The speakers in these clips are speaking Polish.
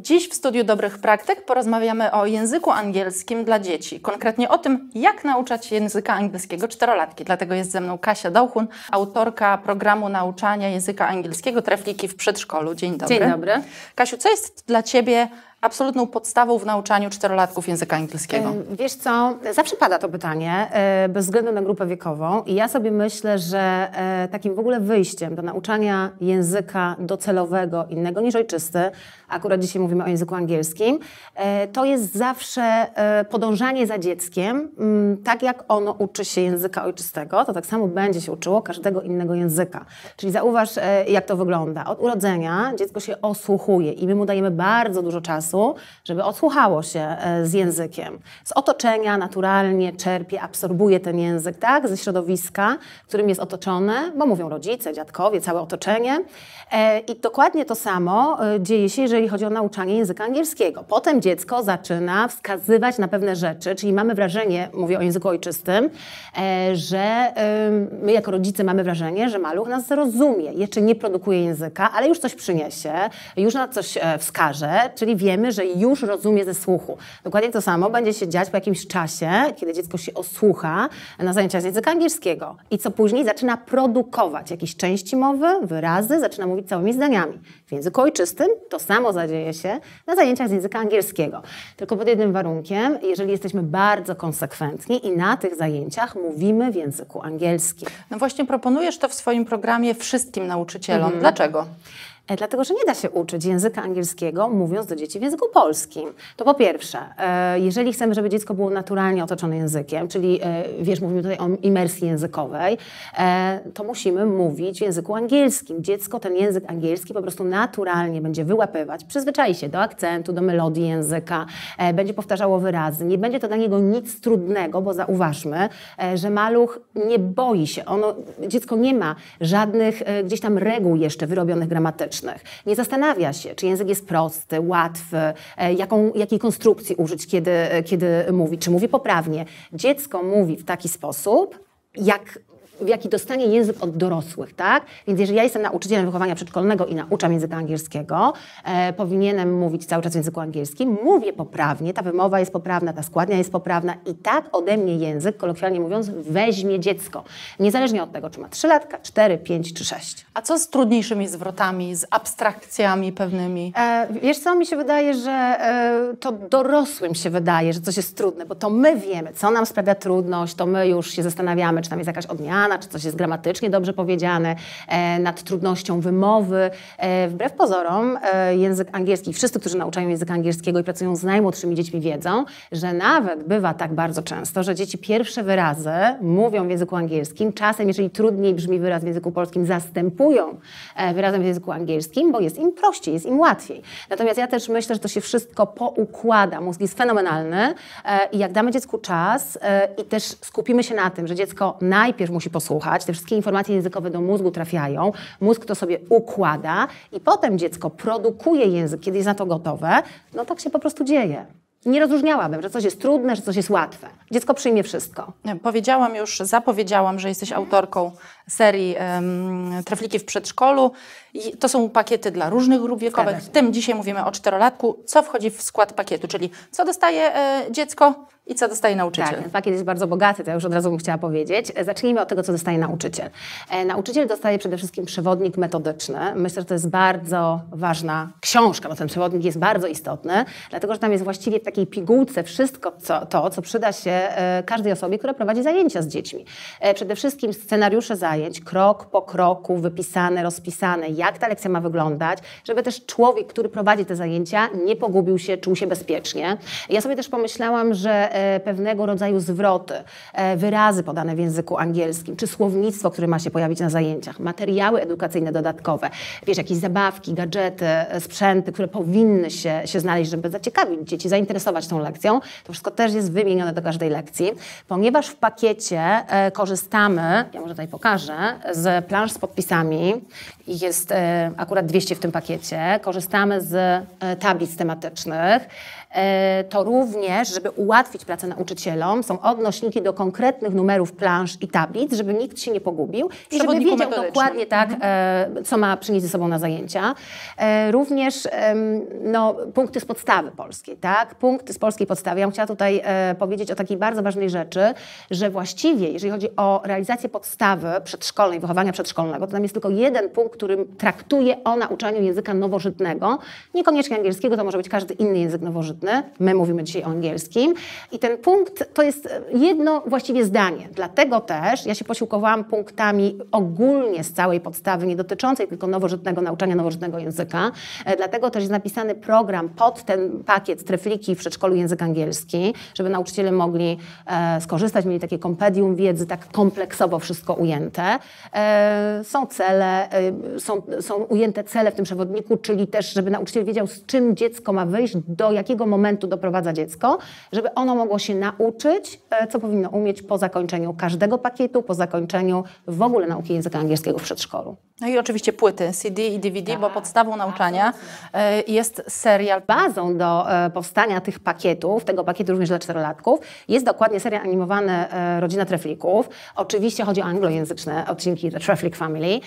Dziś w Studiu Dobrych Praktyk porozmawiamy o języku angielskim dla dzieci, konkretnie o tym, jak nauczać języka angielskiego czterolatki. Dlatego jest ze mną Kasia Dołchun, autorka programu nauczania języka angielskiego Trefliki w przedszkolu. Dzień dobry. Dzień dobry. Kasiu, co jest dla Ciebie absolutną podstawą w nauczaniu czterolatków języka angielskiego? Wiesz co, zawsze pada to pytanie, e, bez względu na grupę wiekową i ja sobie myślę, że e, takim w ogóle wyjściem do nauczania języka docelowego, innego niż ojczysty, akurat dzisiaj mówimy o języku angielskim, e, to jest zawsze podążanie za dzieckiem, mm, tak jak ono uczy się języka ojczystego, to tak samo będzie się uczyło każdego innego języka. Czyli zauważ, jak to wygląda. Od urodzenia dziecko się osłuchuje i my mu dajemy bardzo dużo czasu, czasu, żeby odsłuchało się e, z językiem. Z otoczenia naturalnie czerpie, absorbuje ten język, tak? Ze środowiska, którym jest otoczone, bo mówią rodzice, dziadkowie, całe otoczenie. E, I dokładnie to samo e, dzieje się, jeżeli chodzi o nauczanie języka angielskiego. Potem dziecko zaczyna wskazywać na pewne rzeczy, czyli mamy wrażenie, mówię o języku ojczystym, że my jako rodzice mamy wrażenie, że maluch nas zrozumie, jeszcze nie produkuje języka, ale już coś przyniesie, już na coś wskaże, czyli wiemy, wiemy, że już rozumie ze słuchu. Dokładnie to samo będzie się dziać po jakimś czasie, kiedy dziecko się osłucha na zajęciach z języka angielskiego i co później zaczyna produkować jakieś części mowy, wyrazy, zaczyna mówić całymi zdaniami. W języku ojczystym to samo zadzieje się na zajęciach z języka angielskiego. Tylko pod jednym warunkiem, jeżeli jesteśmy bardzo konsekwentni i na tych zajęciach mówimy w języku angielskim. No właśnie proponujesz to w swoim programie wszystkim nauczycielom. Mhm. Dlaczego? E, dlatego, że nie da się uczyć języka angielskiego mówiąc do dzieci w języku polskim. To po pierwsze, e, jeżeli chcemy, żeby dziecko było naturalnie otoczone językiem, czyli e, wiesz, mówimy tutaj o imersji językowej, to musimy mówić w języku angielskim. Dziecko ten język angielski po prostu naturalnie będzie wyłapywać, przyzwyczai się do akcentu, do melodii języka, będzie powtarzało wyrazy. Nie będzie to dla niego nic trudnego, bo zauważmy, że maluch nie boi się. Ono, dziecko nie ma żadnych gdzieś tam reguł jeszcze wyrobionych gramatycznie nie zastanawia się, czy język jest prosty, łatwy, e, jaką, jakiej konstrukcji użyć, kiedy, e, kiedy mówi, czy mówi poprawnie. Dziecko mówi w taki sposób, jak w jaki dostanie język od dorosłych, tak? Więc jeżeli ja jestem nauczycielem wychowania przedszkolnego i nauczam języka angielskiego, e, powinienem mówić cały czas w języku angielskim, mówię poprawnie, ta wymowa jest poprawna, ta składnia jest poprawna i tak ode mnie język, kolokwialnie mówiąc, weźmie dziecko. Niezależnie od tego, czy ma 3 latka, 4, 5 czy 6. A co z trudniejszymi zwrotami, z abstrakcjami pewnymi? E, wiesz co, mi się wydaje, że e, to dorosłym się wydaje, że coś jest trudne, bo to my wiemy, co nam sprawia trudność, to my już się zastanawiamy, czy tam jest jakaś odmiana, napisana, czy coś jest gramatycznie dobrze powiedziane, e, nad trudnością wymowy. E, wbrew pozorom, e, język angielski, wszyscy, którzy nauczają języka angielskiego i pracują z najmłodszymi dziećmi, wiedzą, że nawet bywa tak bardzo często, że dzieci pierwsze wyrazy mówią w języku angielskim. Czasem, jeżeli trudniej brzmi wyraz w języku polskim, zastępują wyrazem w języku angielskim, bo jest im prościej, jest im łatwiej. Natomiast ja też myślę, że to się wszystko poukłada. Mózg jest fenomenalny i jak damy dziecku czas i też skupimy się na tym, że dziecko najpierw musi posłuchać, te wszystkie informacje językowe do mózgu trafiają, mózg to sobie układa i potem dziecko produkuje język, kiedy jest na to gotowe, no tak się po prostu dzieje. Nie rozróżniałabym, że coś jest trudne, że coś jest łatwe. Dziecko przyjmie wszystko. Powiedziałam już, zapowiedziałam, że jesteś autorką serii um, Trafliki w przedszkolu. I to są pakiety dla różnych grup wiekowych. W tak, tak. tym dzisiaj mówimy o czterolatku. Co wchodzi w skład pakietu, czyli co dostaje e, dziecko i co dostaje nauczyciel? Tak, ten pakiet jest bardzo bogaty, to już od razu bym chciała powiedzieć. E, zacznijmy od tego, co dostaje nauczyciel. E, nauczyciel dostaje przede wszystkim przewodnik metodyczny. Myślę, że to jest bardzo ważna książka, bo ten przewodnik jest bardzo istotny, dlatego że tam jest właściwie w takiej pigułce wszystko co, to, co przyda się e, każdej osobie, która prowadzi zajęcia z dziećmi. E, przede wszystkim scenariusze zajęć, zajęć, krok po kroku wypisane, rozpisane, jak ta lekcja ma wyglądać, żeby też człowiek, który prowadzi te zajęcia, nie pogubił się, czuł się bezpiecznie. Ja sobie też pomyślałam, że e, pewnego rodzaju zwroty, e, wyrazy podane w języku angielskim, czy słownictwo, które ma się pojawić na zajęciach, materiały edukacyjne dodatkowe, wiesz, jakieś zabawki, gadżety, e, sprzęty, które powinny się, się znaleźć, żeby zaciekawić dzieci, zainteresować tą lekcją, to wszystko też jest wymienione do każdej lekcji, ponieważ w pakiecie korzystamy, ja może tutaj pokażę, z planż z podpisami ich jest e, akurat 200 w tym pakiecie. Korzystamy z e, tablic tematycznych. E, to również, żeby ułatwić pracę nauczycielom, są odnośniki do konkretnych numerów plansz i tablic, żeby nikt się nie pogubił i żeby wiedział dokładnie tak, mhm. co ma przynieść ze sobą na zajęcia. Również no, punkty z podstawy polskiej, tak? Punkty z polskiej podstawy. Ja bym chciała tutaj powiedzieć o takiej bardzo ważnej rzeczy, że właściwie, jeżeli chodzi o realizację podstawy przedszkolnej, wychowania przedszkolnego, to tam jest tylko jeden punkt którym traktuje o nauczaniu języka nowożytnego, niekoniecznie angielskiego, to może być każdy inny język nowożytny. My mówimy dzisiaj o angielskim. I ten punkt to jest jedno właściwie zdanie. Dlatego też ja się posiłkowałam punktami ogólnie z całej podstawy, nie dotyczącej tylko nowożytnego nauczania nowożytnego języka. E, dlatego też jest napisany program pod ten pakiet trefliki w przedszkolu język angielski, żeby nauczyciele mogli e, skorzystać, mieli takie kompendium wiedzy, tak kompleksowo wszystko ujęte. E, są cele, są, są ujęte cele w tym przewodniku, czyli też, żeby nauczyciel wiedział, z czym dziecko ma wyjść, do jakiego momentu doprowadza dziecko, żeby ono mogło się nauczyć, e, co powinno umieć po zakończeniu każdego pakietu, po zakończeniu w ogóle nauki języka angielskiego w przedszkolu. No i oczywiście płyty CD i DVD, tak, bo podstawą nauczania tak, jest serial. Bazą do e, powstania tych pakietów, tego pakietu również dla czterolatków, jest dokładnie serial animowany Rodzina Treflików. Oczywiście chodzi o anglojęzyczne odcinki The Treflik Family.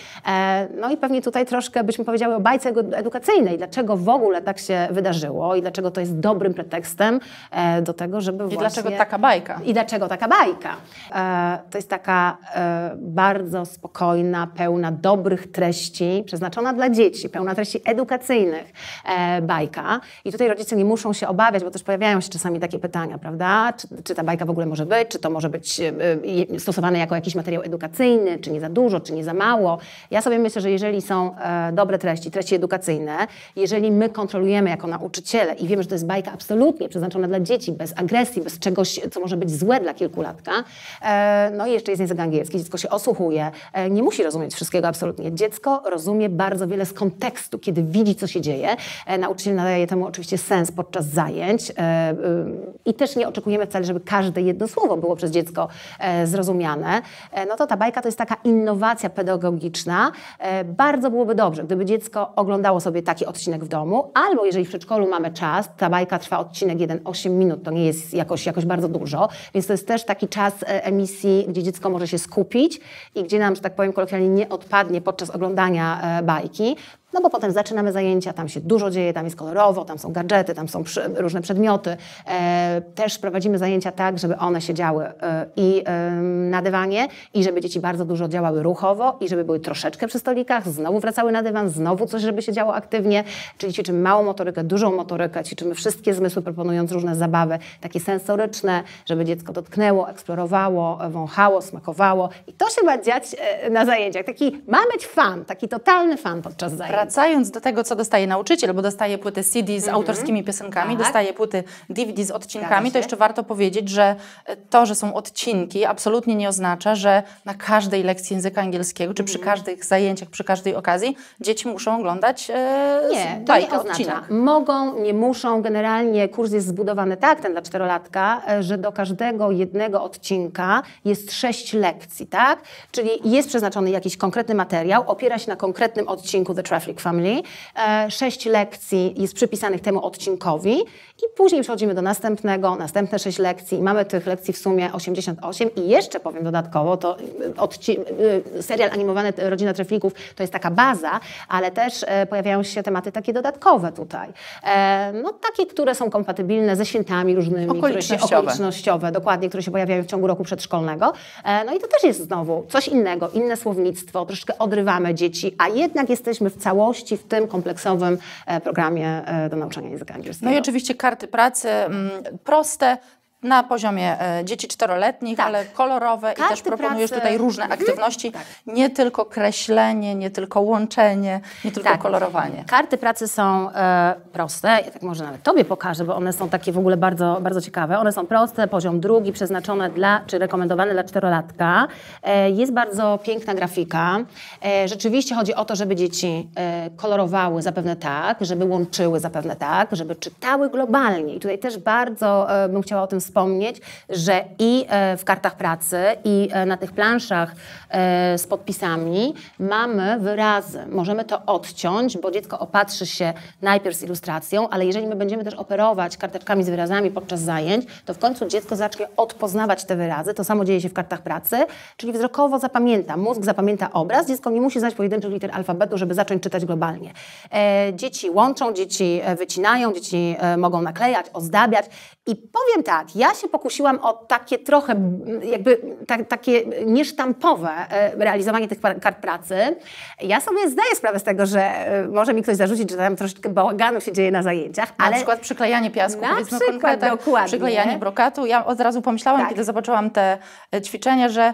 No no i pewnie tutaj troszkę byśmy powiedziały o bajce edukacyjnej, dlaczego w ogóle tak się wydarzyło i dlaczego to jest dobrym pretekstem e, do tego, żeby I właśnie... I dlaczego taka bajka. I dlaczego taka bajka. E, to jest taka e, bardzo spokojna, pełna dobrych treści, przeznaczona dla dzieci, pełna treści edukacyjnych bajka. I tutaj rodzice nie muszą się obawiać, bo też pojawiają się czasami takie pytania, prawda? Czy, czy ta bajka w ogóle może być? Czy to może być stosowane jako jakiś materiał edukacyjny? Czy nie za dużo, czy nie za mało? Ja sobie myślę, że jeżeli są e, dobre treści, treści edukacyjne, jeżeli my kontrolujemy jako nauczyciele i wiemy, że to jest bajka absolutnie przeznaczona dla dzieci, bez agresji, bez czegoś, co może być złe dla kilkulatka, e, no i jeszcze jest język angielski, dziecko się osłuchuje, e, nie musi rozumieć wszystkiego absolutnie. Dziecko rozumie bardzo wiele z kontekstu, kiedy widzi, co się dzieje. Nauczyciel nadaje temu oczywiście sens podczas zajęć i też nie oczekujemy wcale, żeby każde jedno słowo było przez dziecko zrozumiane. No to ta bajka to jest taka innowacja pedagogiczna, bardzo byłoby dobrze, gdyby dziecko oglądało sobie taki odcinek w domu, albo jeżeli w przedszkolu mamy czas, ta bajka trwa odcinek 1, 8 minut, to nie jest jakoś, jakoś bardzo dużo, więc to jest też taki czas e, emisji, gdzie dziecko może się skupić i gdzie nam, że tak powiem kolokwialnie, nie odpadnie podczas oglądania e, bajki. No bo potem zaczynamy zajęcia, tam się dużo dzieje, tam jest kolorowo, tam są gadżety, tam są przy, różne przedmioty. E, też prowadzimy zajęcia tak, żeby one się działy e, i e, na dywanie, i żeby dzieci bardzo dużo działały ruchowo, i żeby były troszeczkę przy stolikach, znowu wracały na dywan, znowu coś, żeby się działo aktywnie. Czyli ćwiczymy małą motorykę, dużą motorykę, ćwiczymy wszystkie zmysły, proponując różne zabawy, takie sensoryczne, żeby dziecko dotknęło, eksplorowało, e, wąchało, smakowało. I to się ma dziać e, na zajęciach. Taki ma być fan, taki totalny fan podczas zajęć wracając do tego, co dostaje nauczyciel, bo dostaje płyty CD z mhm. autorskimi piosenkami, tak. dostaje płyty DVD z odcinkami, to jeszcze warto powiedzieć, że e, to, że są odcinki, absolutnie nie oznacza, że na każdej lekcji języka angielskiego, czy przy mhm. każdych zajęciach, przy każdej okazji, dzieci muszą oglądać e, nie, to nie oznacza. Mogą, nie muszą. Generalnie kurs jest zbudowany tak, ten dla czterolatka, e, że do każdego jednego odcinka jest sześć lekcji, tak? Czyli jest przeznaczony jakiś konkretny materiał, opiera się na konkretnym odcinku The Traffic Conflict Family. E, sześć lekcji jest przypisanych temu odcinkowi i później przechodzimy do następnego, następne sześć lekcji. Mamy tych lekcji w sumie 88 i jeszcze powiem dodatkowo, to e, e, serial animowany Rodzina Treflików to jest taka baza, ale też pojawiają się tematy takie dodatkowe tutaj. No takie, które są kompatybilne ze świętami różnymi. Okolicznościowe. Które się, okolicznościowe, dokładnie, które się pojawiają w ciągu roku przedszkolnego. No i to też jest znowu coś innego, inne słownictwo, troszkę odrywamy dzieci, a jednak jesteśmy w całym całości w tym kompleksowym e, programie e, do nauczania języka angielskiego. No i oczywiście karty pracy mm, proste, na poziomie e, dzieci czteroletnich, tak. ale kolorowe i też proponujesz pracy. tutaj różne mhm. aktywności, tak. nie tylko kreślenie, nie tylko łączenie, nie tylko tak. kolorowanie. Karty pracy są e, proste, ja tak może nawet Tobie pokażę, bo one są takie w ogóle bardzo, bardzo ciekawe. One są proste, poziom drugi, przeznaczone dla, czy rekomendowane dla czterolatka. E, jest bardzo piękna grafika. E, rzeczywiście chodzi o to, żeby dzieci e, kolorowały zapewne tak, żeby łączyły zapewne tak, żeby czytały globalnie. I tutaj też bardzo e, bym chciała o tym wspomnieć, że i e, w kartach pracy, i e, na tych planszach e, z podpisami mamy wyrazy. Możemy to odciąć, bo dziecko opatrzy się najpierw z ilustracją, ale jeżeli my będziemy też operować karteczkami z wyrazami podczas zajęć, to w końcu dziecko zacznie odpoznawać te wyrazy. To samo dzieje się w kartach pracy, czyli wzrokowo zapamięta, mózg zapamięta obraz, dziecko nie musi znać pojedynczych liter alfabetu, żeby zacząć czytać globalnie. dzieci łączą, dzieci wycinają, dzieci mogą naklejać, ozdabiać i powiem tak, ja się pokusiłam o takie trochę, jakby ta, takie niesztampowe e, realizowanie tych kart pracy. Ja sobie zdaję sprawę z tego, że e, może mi ktoś zarzucić, że tam troszeczkę bałaganu się dzieje na zajęciach. Ale... Na przykład przyklejanie piasku. Na przykład, tak? dokładnie. Przyklejanie brokatu. Ja od razu pomyślałam, tak. kiedy zobaczyłam te e, ćwiczenia, że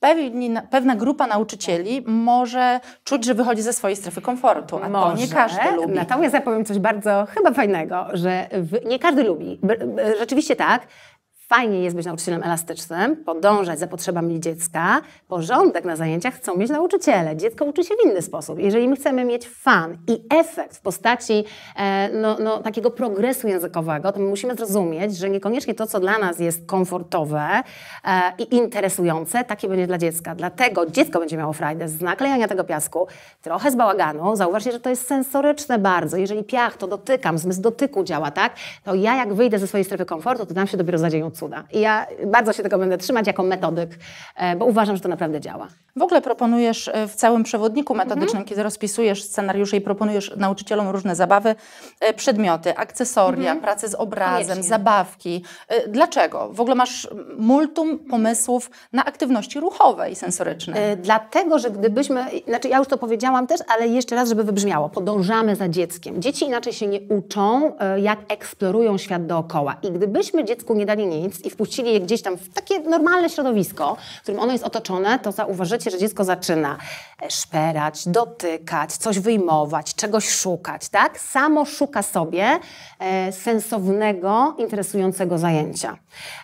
pewni, pewna grupa nauczycieli tak. może czuć, że wychodzi ze swojej strefy komfortu, a może. to nie każdy lubi. Natomiast ja powiem coś bardzo chyba fajnego, że nie każdy lubi. Rzeczywiście tak, Fajnie jest być nauczycielem elastycznym, podążać za potrzebami dziecka. Porządek na zajęciach chcą mieć nauczyciele. Dziecko uczy się w inny sposób. Jeżeli my chcemy mieć fan i efekt w postaci e, no, no, takiego progresu językowego, to my musimy zrozumieć, że niekoniecznie to, co dla nas jest komfortowe e, i interesujące, takie będzie dla dziecka. Dlatego dziecko będzie miało frajdę z naklejania tego piasku, trochę z bałaganu. Zauważcie, że to jest sensoryczne bardzo. Jeżeli piach, to dotykam, zmysł dotyku działa, tak? To ja jak wyjdę ze swojej strefy komfortu, to tam się dopiero zadzieją cuda. I ja bardzo się tego będę trzymać jako metodyk, e, bo uważam, że to naprawdę działa. W ogóle proponujesz e, w całym przewodniku mhm. metodycznym, kiedy rozpisujesz scenariusze i proponujesz nauczycielom różne zabawy, e, przedmioty, akcesoria, mhm. prace pracę z obrazem, Koniecznie. zabawki. Dlaczego? W ogóle masz multum pomysłów na aktywności ruchowe i sensoryczne. Dlatego, że gdybyśmy, znaczy ja już to powiedziałam też, ale jeszcze raz, żeby wybrzmiało, podążamy za dzieckiem. Dzieci inaczej się nie uczą, jak eksplorują świat dookoła. I gdybyśmy dziecku nie dali nic, nic i wpuścili je gdzieś tam w takie normalne środowisko, w którym ono jest otoczone, to zauważycie, że dziecko zaczyna e, szperać, dotykać, coś wyjmować, czegoś szukać, tak? Samo szuka sobie e, sensownego, interesującego zajęcia.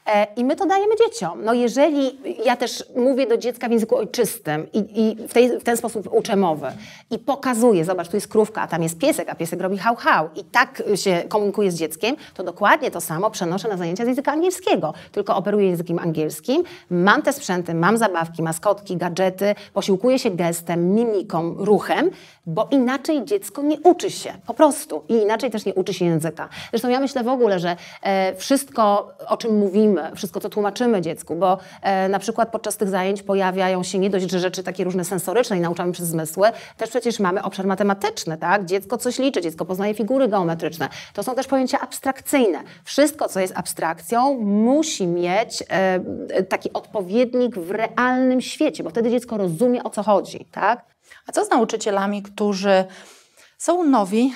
E, I my to dajemy dzieciom. No jeżeli ja też mówię do dziecka w języku ojczystym i, i w, tej, w, ten sposób uczę mowy i pokazuję, zobacz, tu jest krówka, a tam jest piesek, a piesek robi hał hał i tak się komunikuje z dzieckiem, to dokładnie to samo przenoszę na zajęcia z języka angielskiego polskiego, tylko operuję językiem angielskim. Mam te sprzęty, mam zabawki, maskotki, gadżety, posiłkuję się gestem, mimiką, ruchem, bo inaczej dziecko nie uczy się, po prostu. I inaczej też nie uczy się języka. Zresztą ja myślę w ogóle, że e, wszystko, o czym mówimy, wszystko, co tłumaczymy dziecku, bo e, na przykład podczas tych zajęć pojawiają się nie dość, że rzeczy takie różne sensoryczne i nauczamy przez zmysły, też przecież mamy obszar matematyczny, tak? Dziecko coś liczy, dziecko poznaje figury geometryczne. To są też pojęcia abstrakcyjne. Wszystko, co jest abstrakcją, musi mieć e, taki odpowiednik w realnym świecie, bo wtedy dziecko rozumie, o co chodzi, tak? A co z nauczycielami, którzy są nowi,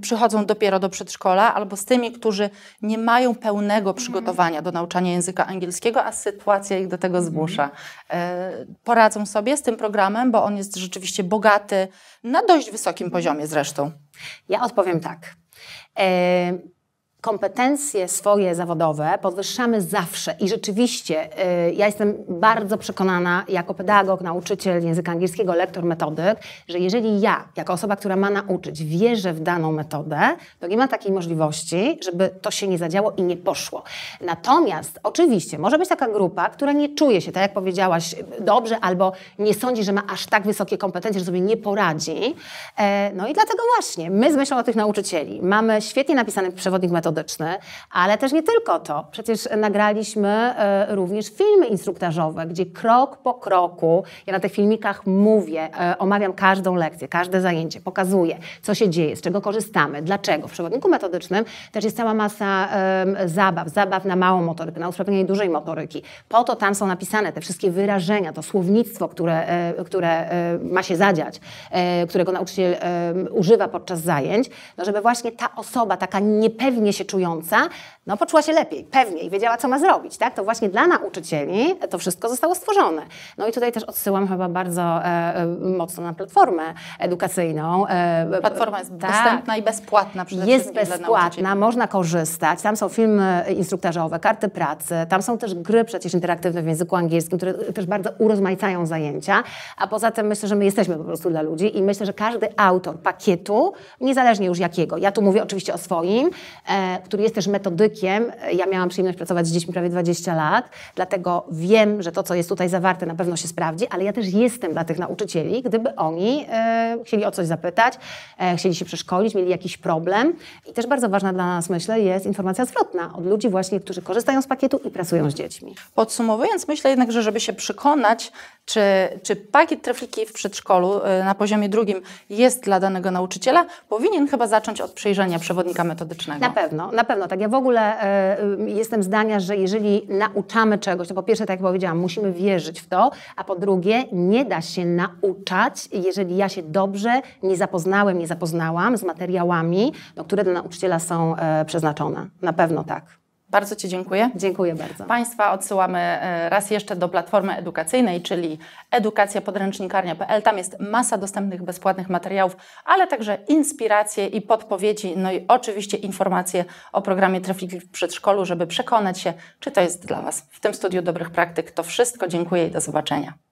przychodzą dopiero do przedszkola, albo z tymi, którzy nie mają pełnego mhm. przygotowania do nauczania języka angielskiego, a sytuacja ich do tego mhm. zmusza. E, poradzą sobie z tym programem, bo on jest rzeczywiście bogaty, na dość wysokim poziomie zresztą. Ja odpowiem tak. E, kompetencje swoje zawodowe podwyższamy zawsze i rzeczywiście y, ja jestem bardzo przekonana jako pedagog, nauczyciel języka angielskiego, lektor metodyk, że jeżeli ja, jako osoba, która ma nauczyć, wierzę w daną metodę, to nie ma takiej możliwości, żeby to się nie zadziało i nie poszło. Natomiast oczywiście może być taka grupa, która nie czuje się, tak jak powiedziałaś, dobrze albo nie sądzi, że ma aż tak wysokie kompetencje, że sobie nie poradzi. E, no i dlatego właśnie my z myślą o tych nauczycieli mamy świetnie napisany przewodnik metodyczny, metodyczny, ale też nie tylko to. Przecież nagraliśmy e, również filmy instruktażowe, gdzie krok po kroku, ja na tych filmikach mówię, e, omawiam każdą lekcję, każde zajęcie, pokazuję, co się dzieje, z czego korzystamy, dlaczego. W przewodniku metodycznym też jest cała masa zabaw, zabaw na małą motorykę, na usprawnienie dużej motoryki. Po to tam są napisane te wszystkie wyrażenia, to słownictwo, które, e, które ma się zadziać, którego nauczyciel używa podczas zajęć, no żeby właśnie ta osoba taka niepewnie się czująca, no poczuła się lepiej, pewniej, wiedziała, co ma zrobić, tak? To właśnie dla nauczycieli to wszystko zostało stworzone. No i tutaj też odsyłam chyba bardzo e, e mocno na platformę edukacyjną. E, Platforma jest tak, dostępna i bezpłatna przede jest wszystkim Jest bezpłatna, można korzystać, tam są filmy instruktażowe, karty pracy, tam są też gry przecież interaktywne w języku angielskim, które też bardzo urozmaicają zajęcia, a poza tym myślę, że my jesteśmy po prostu dla ludzi i myślę, że każdy autor pakietu, niezależnie już jakiego, ja tu mówię oczywiście o swoim, e, który jest też metodykiem. Ja miałam przyjemność pracować z dziećmi prawie 20 lat, dlatego wiem, że to, co jest tutaj zawarte, na pewno się sprawdzi, ale ja też jestem dla tych nauczycieli, gdyby oni e, chcieli o coś zapytać, e, chcieli się przeszkolić, mieli jakiś problem. I też bardzo ważna dla nas, myślę, jest informacja zwrotna od ludzi właśnie, którzy korzystają z pakietu i pracują z dziećmi. Podsumowując, myślę jednak, że żeby się przekonać, czy, czy pakiet trefliki w przedszkolu e, na poziomie drugim jest dla danego nauczyciela, powinien chyba zacząć od przejrzenia przewodnika metodycznego. Na pewno pewno, na pewno. Tak, ja w ogóle y, jestem zdania, że jeżeli nauczamy czegoś, to po pierwsze, tak jak powiedziałam, musimy wierzyć w to, a po drugie, nie da się nauczać, jeżeli ja się dobrze nie zapoznałem, nie zapoznałam z materiałami, no, które dla nauczyciela są y, przeznaczone. Na pewno tak. Bardzo Ci dziękuję. Dziękuję bardzo. Państwa odsyłamy e, raz jeszcze do platformy edukacyjnej, czyli edukacjapodręcznikarnia.pl. Tam jest masa dostępnych bezpłatnych materiałów, ale także inspiracje i podpowiedzi, no i oczywiście informacje o programie Trafiki w przedszkolu, żeby przekonać się, czy to jest dla Was. W tym studiu dobrych praktyk to wszystko. Dziękuję i do zobaczenia.